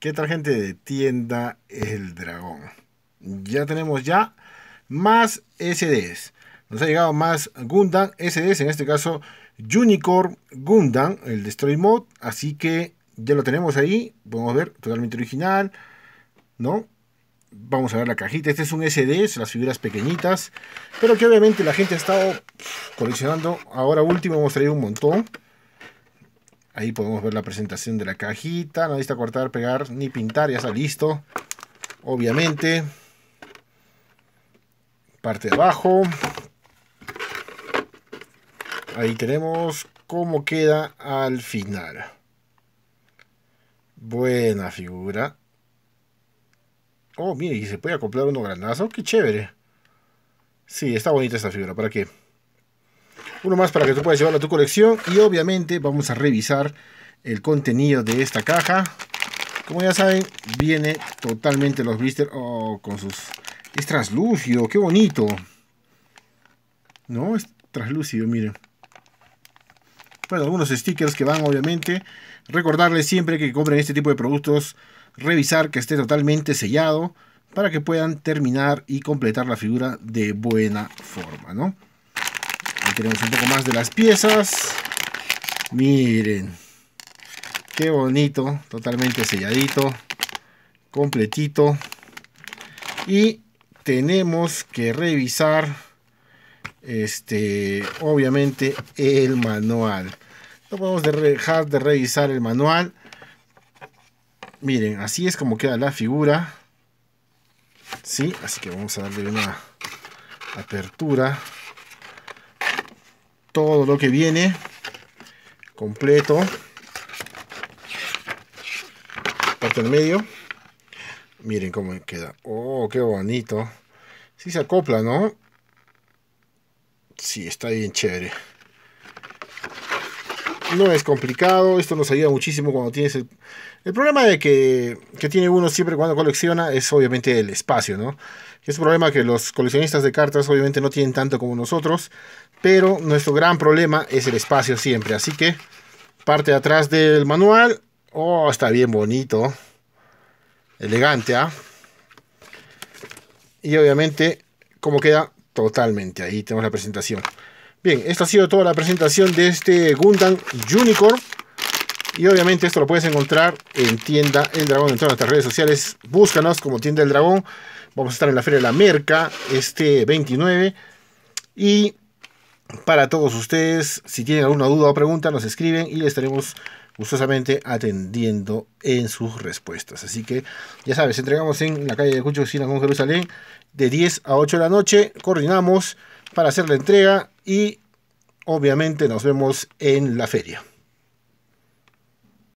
¿Qué tal gente de tienda El Dragón? Ya tenemos ya más SDs. Nos ha llegado más Gundam SDS, en este caso Unicorn Gundam, el Destroy Mod. Así que ya lo tenemos ahí. Podemos ver, totalmente original. ¿No? Vamos a ver la cajita. Este es un sds las figuras pequeñitas. Pero que obviamente la gente ha estado coleccionando. Ahora último hemos traído un montón. Ahí podemos ver la presentación de la cajita. No necesita cortar, pegar ni pintar. Ya está listo. Obviamente. Parte de abajo. Ahí tenemos cómo queda al final. Buena figura. Oh, mire, y se puede acoplar uno granazo. Qué chévere. Sí, está bonita esta figura. ¿Para qué? uno más para que tú puedas llevarlo a tu colección. Y obviamente vamos a revisar el contenido de esta caja. Como ya saben, viene totalmente los blisters oh, con sus... Es traslúcido, qué bonito. ¿No? Es traslúcido, miren. Bueno, algunos stickers que van, obviamente. Recordarles siempre que compren este tipo de productos, revisar que esté totalmente sellado para que puedan terminar y completar la figura de buena forma, ¿no? tenemos un poco más de las piezas. Miren. Qué bonito. Totalmente selladito. Completito. Y tenemos que revisar. Este. Obviamente el manual. No podemos dejar de revisar el manual. Miren, así es como queda la figura. Sí, así que vamos a darle una apertura todo lo que viene completo parte del medio miren cómo queda oh qué bonito si se acopla no si sí, está bien chévere no es complicado, esto nos ayuda muchísimo cuando tienes el... problema de que, que, tiene uno siempre cuando colecciona es obviamente el espacio, ¿no? Es un problema que los coleccionistas de cartas obviamente no tienen tanto como nosotros, pero nuestro gran problema es el espacio siempre, así que parte de atrás del manual, oh, está bien bonito, elegante, ¿ah? Y obviamente, como queda totalmente, ahí tenemos la presentación. Bien, esta ha sido toda la presentación de este Gundam Unicorn. Y obviamente esto lo puedes encontrar en Tienda El Dragón, en todas nuestras redes sociales. Búscanos como Tienda El Dragón. Vamos a estar en la Feria de la Merca este 29. Y para todos ustedes, si tienen alguna duda o pregunta, nos escriben y estaremos gustosamente atendiendo en sus respuestas. Así que ya sabes, entregamos en la calle de Cucho, Sina con Jerusalén, de 10 a 8 de la noche. Coordinamos para hacer la entrega y obviamente nos vemos en la feria.